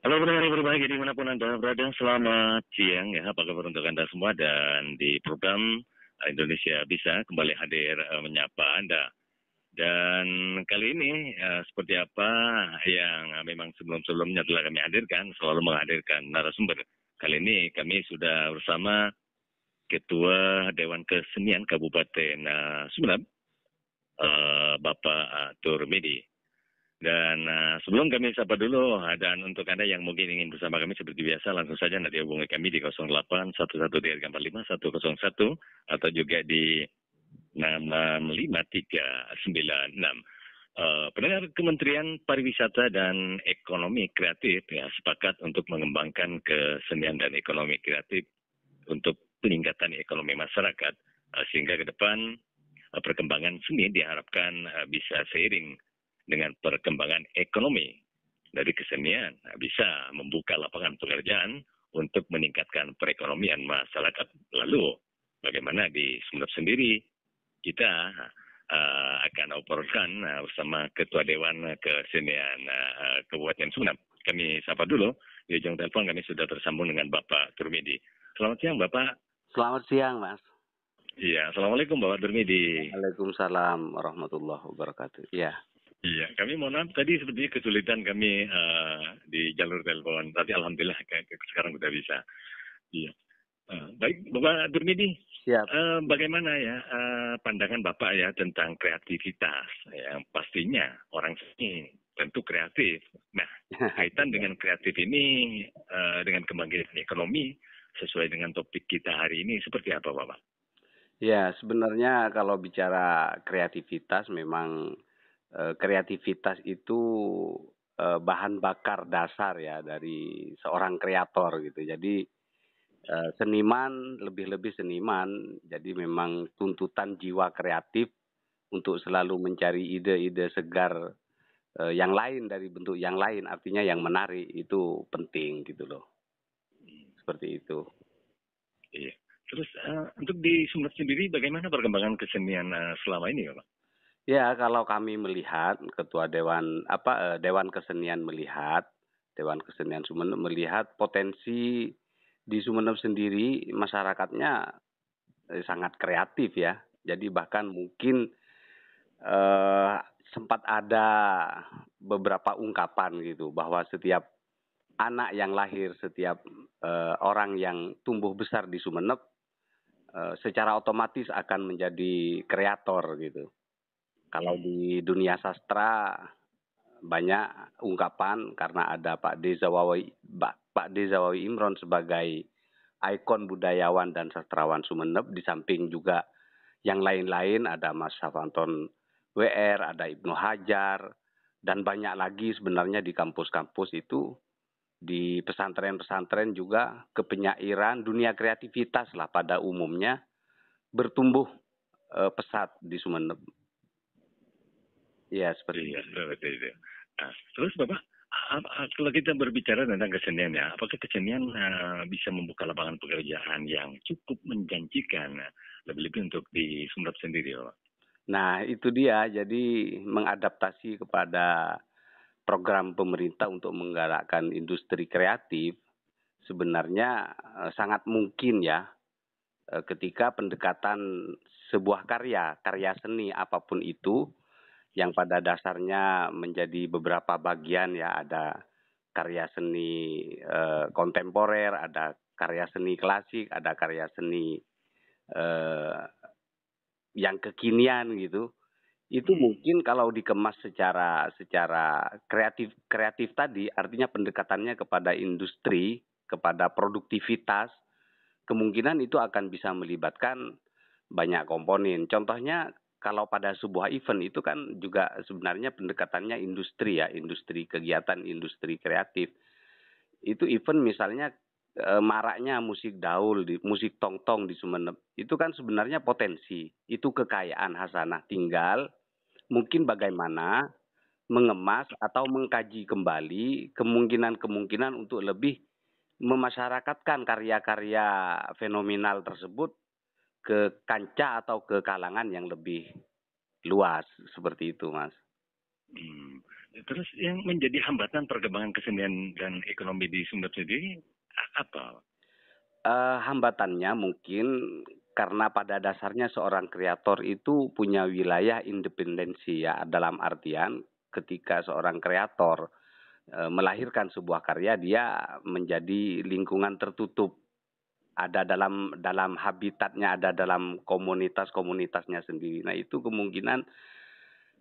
Halo pendengar berbahagia dimanapun Anda berada, selamat siang ya, apa kabar untuk Anda semua dan di program eh, Indonesia Bisa kembali hadir uh, menyapa Anda. Dan kali ini uh, seperti apa yang memang sebelum-sebelumnya telah kami hadirkan, selalu menghadirkan narasumber. Kali ini kami sudah bersama Ketua Dewan Kesenian Kabupaten uh, Sumeneb, uh, Bapak Turmedi. Dan uh, sebelum kami sapa dulu, dan untuk Anda yang mungkin ingin bersama kami seperti biasa, langsung saja nanti hubungi kami di 08 101 atau juga di 665396. Uh, eh, pendengar Kementerian Pariwisata dan Ekonomi Kreatif ya sepakat untuk mengembangkan kesenian dan ekonomi kreatif untuk peningkatan ekonomi masyarakat uh, sehingga ke depan uh, perkembangan seni diharapkan uh, bisa seiring dengan perkembangan ekonomi dari kesenian nah, bisa membuka lapangan pekerjaan untuk meningkatkan perekonomian masyarakat. Lalu bagaimana di Sumeneb sendiri kita uh, akan operkan uh, eh, bersama Ketua Dewan Kesenian uh, Kabupaten Sumeneb. Kami sapa dulu di ujung telepon kami sudah tersambung dengan Bapak Turmidi. Selamat siang Bapak. Selamat siang Mas. Iya, Assalamualaikum Bapak Turmidi. Waalaikumsalam warahmatullahi wabarakatuh. Iya. Iya, kami mohon maaf tadi seperti kesulitan kami uh, di jalur telepon, tapi alhamdulillah kayak, sekarang sudah bisa. Iya. Uh, baik, Bapak Durmidi. Siap. Uh, bagaimana ya uh, pandangan Bapak ya tentang kreativitas yang pastinya orang seni tentu kreatif. Nah, kaitan dengan kreatif ini uh, dengan kebangkitan ekonomi sesuai dengan topik kita hari ini seperti apa, Bapak? Ya, sebenarnya kalau bicara kreativitas memang Eh, kreativitas itu eh, bahan bakar dasar ya dari seorang kreator gitu. Jadi eh, seniman lebih-lebih seniman, jadi memang tuntutan jiwa kreatif untuk selalu mencari ide-ide segar yang lain dari bentuk yang lain, artinya yang menarik itu penting gitu loh. Seperti itu. Iya. Terus uh, untuk di Sumatera sendiri bagaimana perkembangan kesenian uh, selama ini, ya Pak? Ya, kalau kami melihat ketua dewan apa eh, dewan kesenian melihat dewan kesenian Sumeneb melihat potensi di Sumeneb sendiri masyarakatnya eh, sangat kreatif ya. Jadi bahkan mungkin eh, sempat ada beberapa ungkapan gitu bahwa setiap anak yang lahir, setiap eh, orang yang tumbuh besar di Sumeneb eh, secara otomatis akan menjadi kreator gitu kalau di dunia sastra banyak ungkapan karena ada Pak D. Zawawi Pak D. Imron sebagai ikon budayawan dan sastrawan Sumeneb di samping juga yang lain-lain ada Mas Safanton WR, ada Ibnu Hajar dan banyak lagi sebenarnya di kampus-kampus itu di pesantren-pesantren juga kepenyairan dunia kreativitas lah pada umumnya bertumbuh eh, pesat di Sumeneb Iya, seperti iya, itu. Ya, seperti itu. Nah, terus Bapak, kalau kita berbicara tentang kesenian ya, apakah kesenian eh, bisa membuka lapangan pekerjaan yang cukup menjanjikan, eh, lebih-lebih untuk di Sumbar sendiri, Bapak? Nah, itu dia. Jadi mengadaptasi kepada program pemerintah untuk menggalakkan industri kreatif sebenarnya eh, sangat mungkin ya ketika pendekatan sebuah karya, karya seni apapun itu yang pada dasarnya menjadi beberapa bagian ya ada karya seni e, kontemporer, ada karya seni klasik, ada karya seni e, yang kekinian gitu. Itu mungkin kalau dikemas secara secara kreatif kreatif tadi artinya pendekatannya kepada industri, kepada produktivitas, kemungkinan itu akan bisa melibatkan banyak komponen. Contohnya kalau pada sebuah event itu kan juga sebenarnya pendekatannya industri ya, industri kegiatan, industri kreatif. Itu event misalnya e, maraknya musik daul, di, musik tong-tong di Sumeneb. Itu kan sebenarnya potensi, itu kekayaan hasanah. Tinggal mungkin bagaimana mengemas atau mengkaji kembali kemungkinan-kemungkinan untuk lebih memasyarakatkan karya-karya fenomenal tersebut ke kancah atau ke kalangan yang lebih luas seperti itu, Mas. Hmm. Terus yang menjadi hambatan perkembangan kesenian dan ekonomi di Sumber sendiri apa? Uh, hambatannya mungkin karena pada dasarnya seorang kreator itu punya wilayah independensi ya dalam artian ketika seorang kreator eh, melahirkan sebuah karya dia menjadi lingkungan tertutup ada dalam dalam habitatnya, ada dalam komunitas-komunitasnya sendiri. Nah, itu kemungkinan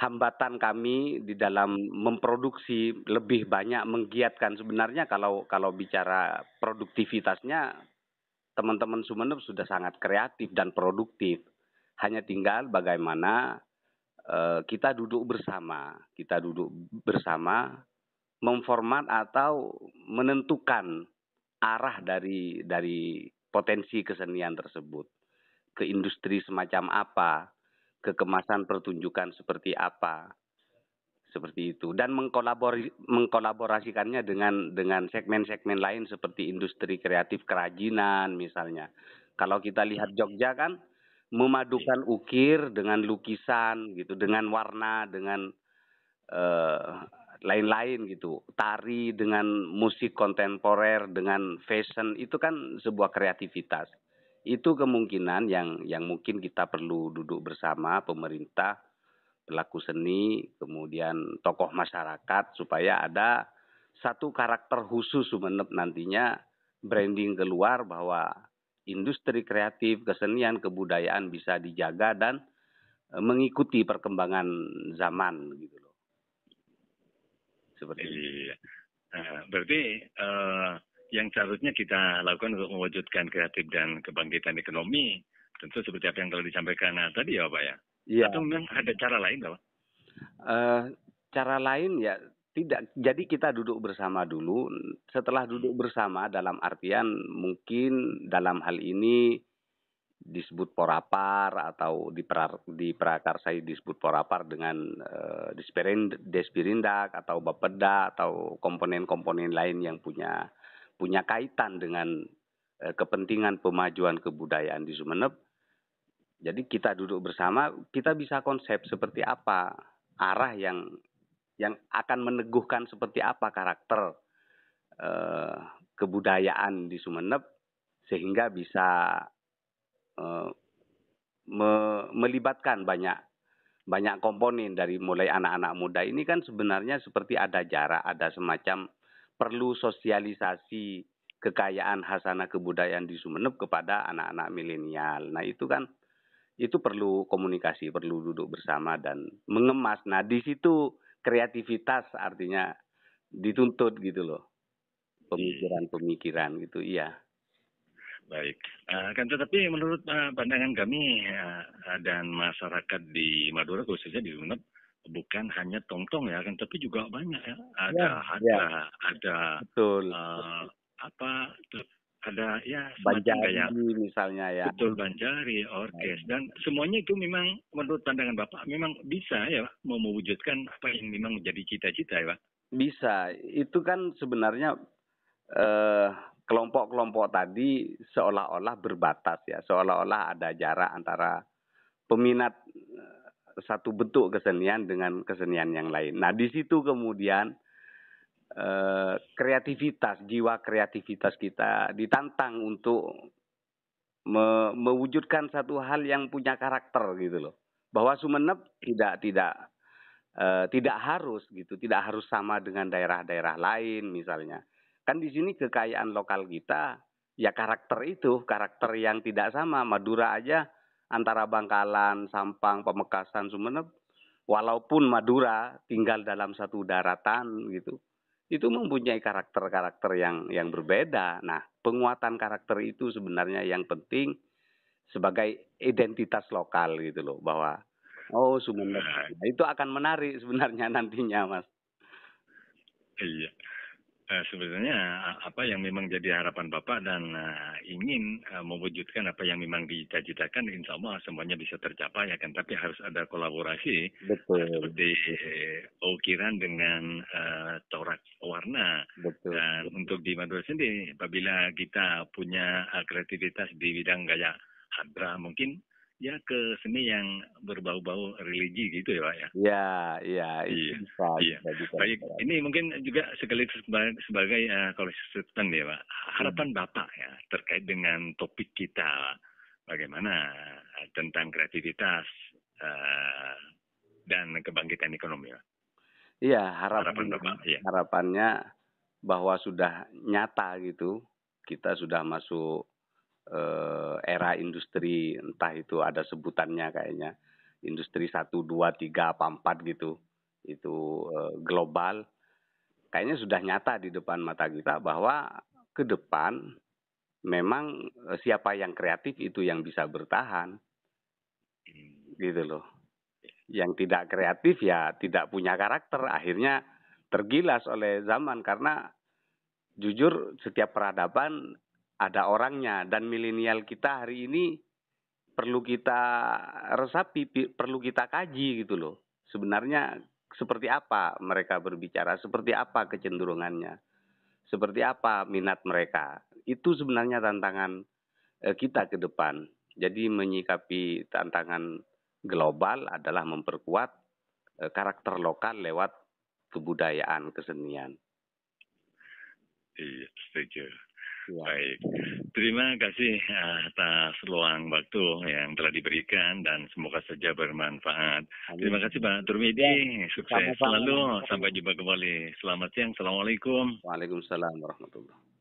hambatan kami di dalam memproduksi lebih banyak menggiatkan sebenarnya kalau kalau bicara produktivitasnya teman-teman Sumeneb sudah sangat kreatif dan produktif. Hanya tinggal bagaimana uh, kita duduk bersama, kita duduk bersama memformat atau menentukan arah dari dari potensi kesenian tersebut, ke industri semacam apa, ke kemasan pertunjukan seperti apa, seperti itu dan mengkolabor mengkolaborasikannya dengan dengan segmen-segmen lain seperti industri kreatif kerajinan misalnya. Kalau kita lihat Jogja kan memadukan ukir dengan lukisan gitu, dengan warna, dengan eh, lain-lain gitu. Tari dengan musik kontemporer dengan fashion itu kan sebuah kreativitas. Itu kemungkinan yang yang mungkin kita perlu duduk bersama pemerintah, pelaku seni, kemudian tokoh masyarakat supaya ada satu karakter khusus Sumeneb nantinya branding keluar bahwa industri kreatif, kesenian, kebudayaan bisa dijaga dan eh, mengikuti perkembangan zaman gitu seperti iya. Nah, berarti uh, yang seharusnya kita lakukan untuk mewujudkan kreatif dan kebangkitan ekonomi tentu seperti apa yang telah disampaikan nah, tadi ya Pak ya? Iya. Atau memang ada cara lain Pak? Uh, eh, cara lain ya tidak. Jadi kita duduk bersama dulu. Setelah duduk bersama dalam artian mungkin dalam hal ini disebut porapar atau di, pra, di disebut porapar dengan uh, eh, despirindak atau bapeda atau komponen-komponen lain yang punya punya kaitan dengan uh, kepentingan pemajuan kebudayaan di Sumeneb. Jadi kita duduk bersama, kita bisa konsep seperti apa arah yang yang akan meneguhkan seperti apa karakter uh, kebudayaan di Sumeneb sehingga bisa Eh, me melibatkan banyak banyak komponen dari mulai anak-anak muda ini kan sebenarnya seperti ada jarak, ada semacam perlu sosialisasi kekayaan hasanah kebudayaan di Sumeneb kepada anak-anak milenial. Nah, itu kan itu perlu komunikasi, perlu duduk bersama dan mengemas. Nah, di situ kreativitas artinya dituntut gitu loh. Iya. Pemikiran-pemikiran gitu, iya. Baik, uh, kan tetapi menurut eh, pandangan kami eh, dan masyarakat di Madura khususnya di UNEP bukan hanya tongtong ya kan, tapi juga banyak ya ada ya, ada ya. ada betul uh, apa ada ya banjari kayak, misalnya ya betul banjari orkes ya. dan semuanya itu memang menurut pandangan bapak memang bisa ya pak, mau mewujudkan apa yang memang menjadi cita-cita ya pak bisa itu kan sebenarnya eh, uh, kelompok-kelompok tadi seolah-olah berbatas ya, seolah-olah ada jarak antara peminat eh, satu bentuk kesenian dengan kesenian yang lain. Nah, di situ kemudian eh, kreativitas, jiwa kreativitas kita ditantang untuk me mewujudkan satu hal yang punya karakter gitu loh. Bahwa Sumeneb tidak tidak eh, tidak harus gitu, tidak harus sama dengan daerah-daerah lain misalnya. Kan di sini kekayaan lokal kita ya karakter itu, karakter yang tidak sama. Madura aja antara Bangkalan, Sampang, Pamekasan, Sumeneb, walaupun Madura tinggal dalam satu daratan gitu, itu mempunyai karakter-karakter yang yang berbeda. Nah, penguatan karakter itu sebenarnya yang penting sebagai identitas lokal gitu loh bahwa oh Sumeneb nah, nah itu akan menarik sebenarnya nantinya, Mas. Iya. Eh, sebenarnya eh, apa yang memang jadi harapan Bapak dan uh, ingin uh, mewujudkan apa yang memang dicita-citakan, insya Allah semuanya bisa tercapai ya kan. Tapi harus ada kolaborasi Betul. Uh, seperti ukiran dengan uh, corak warna. Betul. Dan untuk di Madura sendiri, apabila kita punya kreativitas di bidang gaya hadra mungkin ya ke seni yang berbau-bau religi gitu ya Pak ya. Ya, ya, iya, bisa, iya. Baik, ini mungkin juga sekaligus sebagai, sebagai uh, kalau setan ya Pak, harapan hmm. Bapak ya terkait dengan topik kita bagaimana eh, tentang kreativitas uh, dan kebangkitan ekonomi Pak. Iya, harapan, harapan Bapak, ya. harapannya bahwa sudah nyata gitu, kita sudah masuk eh, era industri entah itu ada sebutannya kayaknya industri satu dua tiga apa empat gitu itu eh, global kayaknya sudah nyata di depan mata kita bahwa ke depan memang eh, siapa yang kreatif itu yang bisa bertahan hmm. gitu loh yang tidak kreatif ya tidak punya karakter akhirnya tergilas oleh zaman karena jujur setiap peradaban ada orangnya dan milenial kita hari ini perlu kita resapi, perlu kita kaji gitu loh. Sebenarnya seperti apa mereka berbicara, seperti apa kecenderungannya, seperti apa minat mereka. Itu sebenarnya tantangan eh, kita ke depan. Jadi menyikapi tantangan global adalah memperkuat eh, karakter lokal lewat kebudayaan, kesenian. Iya, setuju. Baik, terima kasih atas luang waktu yang telah diberikan dan semoga saja bermanfaat. Amin. Terima kasih Pak Turmidi, ya, sukses selalu. Sampai jumpa kembali. Selamat siang, Assalamualaikum. Waalaikumsalam warahmatullahi